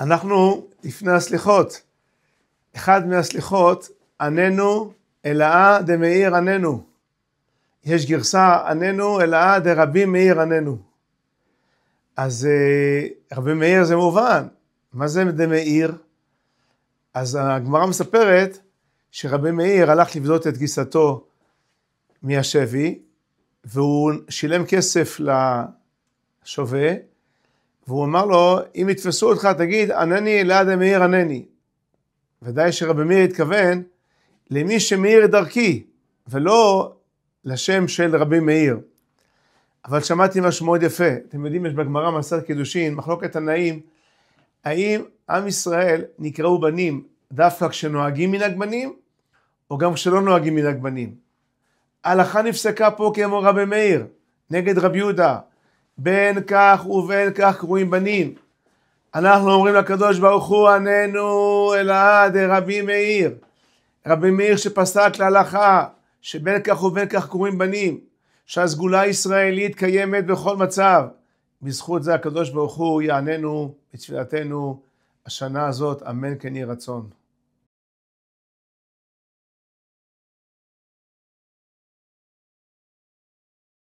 אנחנו לפני הסליחות. אחד מהסליחות, עננו אלאה דמאיר עננו. יש גרסה, עננו אלאה דרבי מאיר עננו. אז אה, רבי מאיר זה מובן. מה זה דמאיר? אז הגמרא מספרת שרבי מאיר הלך לבדות את גיסתו מהשבי, והוא שילם כסף לשווה, והוא אמר לו, אם יתפסו אותך, תגיד, ענני אלעד המאיר ענני. ודאי שרבי מאיר התכוון למי שמאיר את דרכי, ולא לשם של רבי מאיר. אבל שמעתי משהו מאוד יפה. אתם יודעים, יש בגמרא מסר קידושין, מחלוקת תנאים, האם עם ישראל נקראו בנים דווקא כשנוהגים מנהג בנים, או גם כשלא נוהגים מנהג בנים? ההלכה נפסקה פה כמו רבי מאיר, נגד רבי יהודה, בין כך ובין כך קרויים בנים. אנחנו אומרים לקדוש ברוך הוא עננו אלעד רבי מאיר, רבי מאיר שפסק להלכה שבין כך ובין כך קרויים בנים, שהסגולה הישראלית קיימת בכל מצב. בזכות זה הקדוש ברוך הוא יעננו בתפילתנו השנה הזאת, אמן כן יהי רצון.